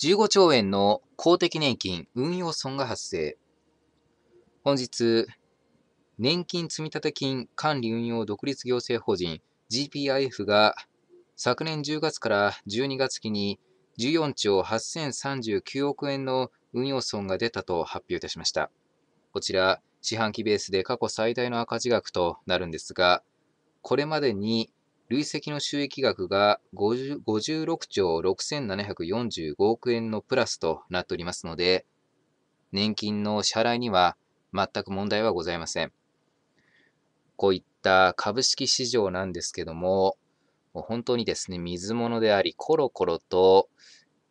15兆円の公的年金運用損が発生。本日、年金積立金管理運用独立行政法人 GPIF が昨年10月から12月期に14兆8039億円の運用損が出たと発表いたしました。こちら、四半期ベースで過去最大の赤字額となるんですが、これまでに累積の収益額が56兆6745億円のプラスとなっておりますので、年金の支払いには全く問題はございません。こういった株式市場なんですけども、もう本当にですね、水物であり、コロコロと、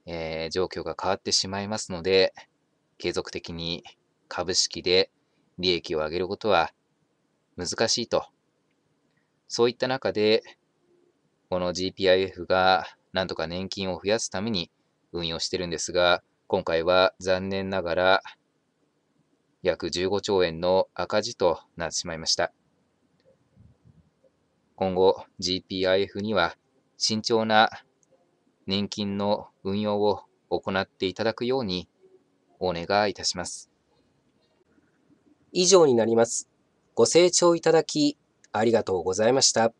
えー、状況が変わってしまいますので、継続的に株式で利益を上げることは難しいと。そういった中で、この GPIF がなんとか年金を増やすために運用してるんですが、今回は残念ながら約15兆円の赤字となってしまいました。今後 GPIF には慎重な年金の運用を行っていただくようにお願いいたします。以上になります。ご清聴いただきありがとうございました。